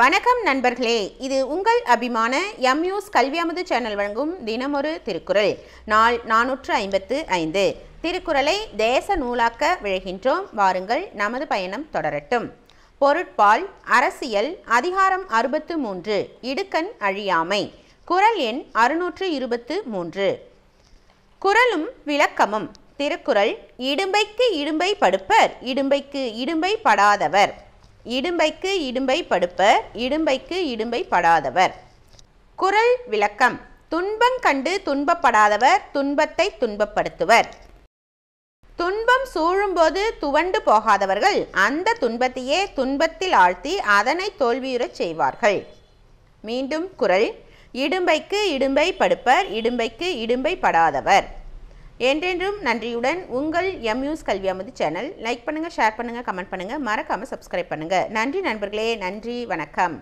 வணக்கம் நண்பர்களே இது உங்கள் அபிமான எம் நியூஸ் கல்வியமுது சேனல் வழங்கும் தினமொரு திருக்குறள் நாள் நானூற்று ஐம்பத்து ஐந்து திருக்குறளை தேச நூலாக்க விழுகின்றோம் வாருங்கள் நமது பயணம் தொடரட்டும் பொருட்பால் அரசியல் அதிகாரம் அறுபத்து மூன்று இடுக்கண் அழியாமை குரல் எண் அறுநூற்று இருபத்து மூன்று குரலும் விளக்கமும் திருக்குறள் இடும்பைக்கு இடும்பை படுப்பர் இடும்பைக்கு இடும்பை படாதவர் இடும்பைக்கு இடும்பை படுப்பர் இடும்பைக்கு இடும்பை படாதவர் குரல் விளக்கம் துன்பம் கண்டு துன்பப்படாதவர் துன்பத்தை துன்பப்படுத்துவர் துன்பம் சூழும்போது துவண்டு போகாதவர்கள் அந்த துன்பத்தையே துன்பத்தில் ஆழ்த்தி அதனை தோல்வியுறச் செய்வார்கள் மீண்டும் குரல் இடும்பைக்கு இடும்பை படுப்பர் இடும்பைக்கு இடும்பை படாதவர் என்றென்றும் நன்றியுடன் உங்கள் எம்யூஸ் கல்வி அமைதி சேனல் லைக் பண்ணுங்கள் ஷேர் பண்ணுங்கள் கமெண்ட் பண்ணுங்கள் மறக்காமல் சப்ஸ்கிரைப் பண்ணுங்கள் நன்றி நண்பர்களே நன்றி வணக்கம்